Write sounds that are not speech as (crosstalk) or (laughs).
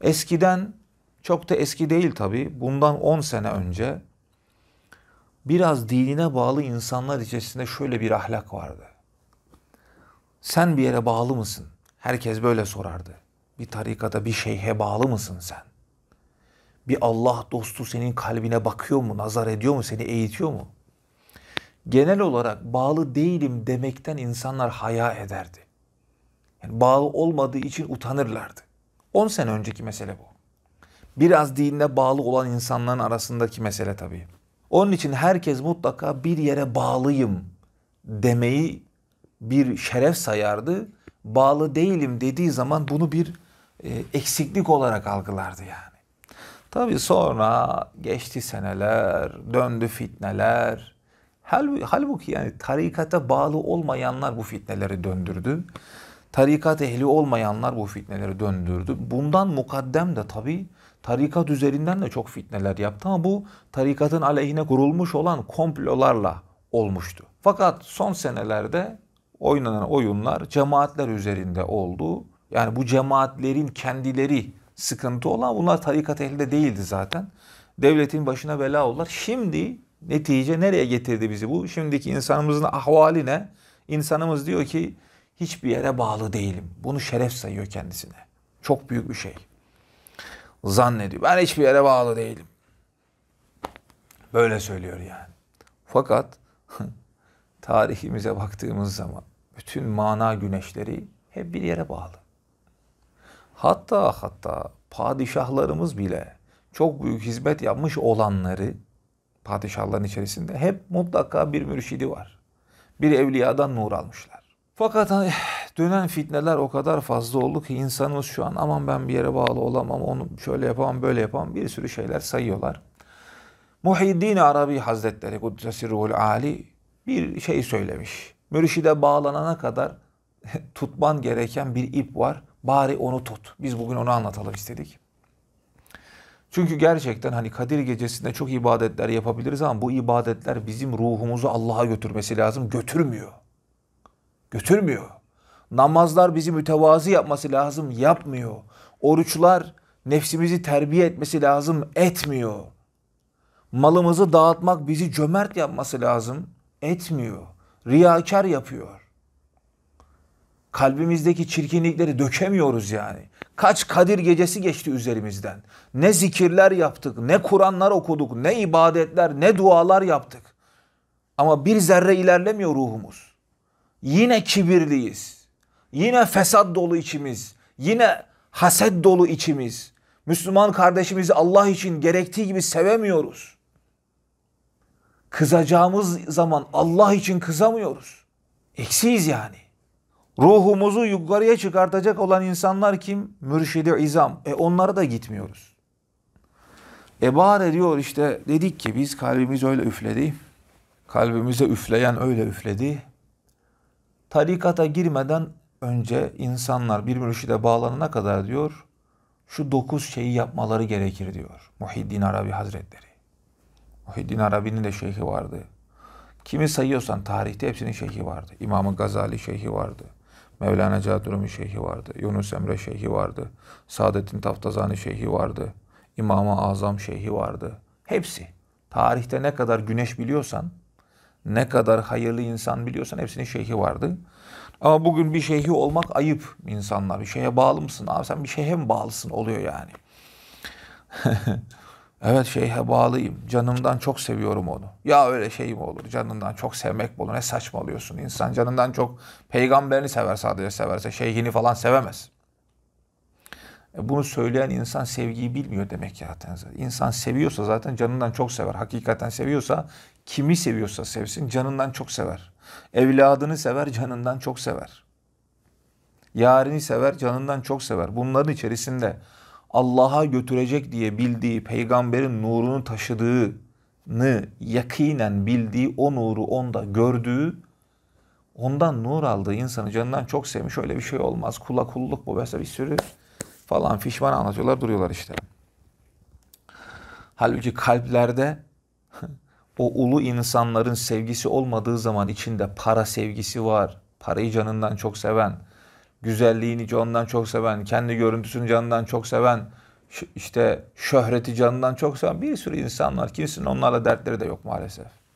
Eskiden çok da eski değil tabi, Bundan 10 sene önce biraz dinine bağlı insanlar içerisinde şöyle bir ahlak vardı. Sen bir yere bağlı mısın? Herkes böyle sorardı. Bir tarikata, bir şeyhe bağlı mısın sen? Bir Allah dostu senin kalbine bakıyor mu, nazar ediyor mu, seni eğitiyor mu? Genel olarak bağlı değilim demekten insanlar haya ederdi. Yani bağlı olmadığı için utanırlardı. 10 sene önceki mesele bu. Biraz dinle bağlı olan insanların arasındaki mesele tabii. Onun için herkes mutlaka bir yere bağlıyım demeyi bir şeref sayardı. Bağlı değilim dediği zaman bunu bir e, eksiklik olarak algılardı yani. Tabii sonra geçti seneler, döndü fitneler. Halbuki yani tarikata bağlı olmayanlar bu fitneleri döndürdü tarikat ehli olmayanlar bu fitneleri döndürdü. Bundan mukaddem de tabii tarikat üzerinden de çok fitneler yaptı ama bu tarikatın aleyhine kurulmuş olan komplolarla olmuştu. Fakat son senelerde oynanan oyunlar cemaatler üzerinde oldu. Yani bu cemaatlerin kendileri sıkıntı olan bunlar tarikat ehli de değildi zaten. Devletin başına bela oldular. Şimdi netice nereye getirdi bizi bu? Şimdiki insanımızın ahvali ne? İnsanımız diyor ki hiçbir yere bağlı değilim. Bunu şeref sayıyor kendisine. Çok büyük bir şey. Zannediyor. Ben hiçbir yere bağlı değilim. Böyle söylüyor yani. Fakat (laughs) tarihimize baktığımız zaman bütün mana güneşleri hep bir yere bağlı. Hatta hatta padişahlarımız bile çok büyük hizmet yapmış olanları padişahların içerisinde hep mutlaka bir mürşidi var. Bir evliyadan nur almışlar. Fakat hani, eh, dönen fitneler o kadar fazla oldu ki insanımız şu an aman ben bir yere bağlı olamam, onu şöyle yapamam, böyle yapamam bir sürü şeyler sayıyorlar. Muhyiddin Arabi Hazretleri Kuddesirruhul Ali bir şey söylemiş. Mürşide bağlanana kadar eh, tutman gereken bir ip var. Bari onu tut. Biz bugün onu anlatalım istedik. Çünkü gerçekten hani Kadir Gecesi'nde çok ibadetler yapabiliriz ama bu ibadetler bizim ruhumuzu Allah'a götürmesi lazım. Götürmüyor. Götürmüyor. Namazlar bizi mütevazi yapması lazım. Yapmıyor. Oruçlar nefsimizi terbiye etmesi lazım. Etmiyor. Malımızı dağıtmak bizi cömert yapması lazım. Etmiyor. Riyakar yapıyor kalbimizdeki çirkinlikleri dökemiyoruz yani. Kaç Kadir gecesi geçti üzerimizden. Ne zikirler yaptık, ne Kur'anlar okuduk, ne ibadetler, ne dualar yaptık. Ama bir zerre ilerlemiyor ruhumuz. Yine kibirliyiz. Yine fesat dolu içimiz. Yine haset dolu içimiz. Müslüman kardeşimizi Allah için gerektiği gibi sevemiyoruz. Kızacağımız zaman Allah için kızamıyoruz. Eksiyiz yani. Ruhumuzu yukarıya çıkartacak olan insanlar kim? Mürşidi izam. E onlara da gitmiyoruz. E bahar diyor işte dedik ki biz kalbimiz öyle üfledi. Kalbimize üfleyen öyle üfledi tarikata girmeden önce insanlar bir mürşide bağlanana kadar diyor şu dokuz şeyi yapmaları gerekir diyor Muhiddin Arabi Hazretleri. Muhiddin Arabi'nin de şeyhi vardı. Kimi sayıyorsan tarihte hepsinin şeyhi vardı. i̇mam Gazali şeyhi vardı. Mevlana Cadurumi şeyhi vardı. Yunus Emre şeyhi vardı. Saadettin Taftazani şeyhi vardı. İmam-ı Azam şeyhi vardı. Hepsi. Tarihte ne kadar güneş biliyorsan ne kadar hayırlı insan biliyorsan hepsinin şeyhi vardı. Ama bugün bir şeyhi olmak ayıp insanlar. Bir şeye bağlı mısın? Abi sen bir şeye mi bağlısın? Oluyor yani. (laughs) evet şeyhe bağlıyım. Canımdan çok seviyorum onu. Ya öyle şey mi olur? Canından çok sevmek mi olur? Ne saçmalıyorsun? İnsan canından çok peygamberini sever sadece severse. Şeyhini falan sevemez. E, bunu söyleyen insan sevgiyi bilmiyor demek zaten. İnsan seviyorsa zaten canından çok sever. Hakikaten seviyorsa kimi seviyorsa sevsin canından çok sever. Evladını sever canından çok sever. Yarini sever canından çok sever. Bunların içerisinde Allah'a götürecek diye bildiği peygamberin nurunu taşıdığını yakinen bildiği o nuru onda gördüğü ondan nur aldığı insanı canından çok sevmiş öyle bir şey olmaz. Kula kulluk bu. Mesela bir sürü falan fişman anlatıyorlar duruyorlar işte. Halbuki kalplerde (laughs) o ulu insanların sevgisi olmadığı zaman içinde para sevgisi var. Parayı canından çok seven, güzelliğini canından çok seven, kendi görüntüsünü canından çok seven, işte şöhreti canından çok seven bir sürü insanlar. var. Kimsenin onlarla dertleri de yok maalesef.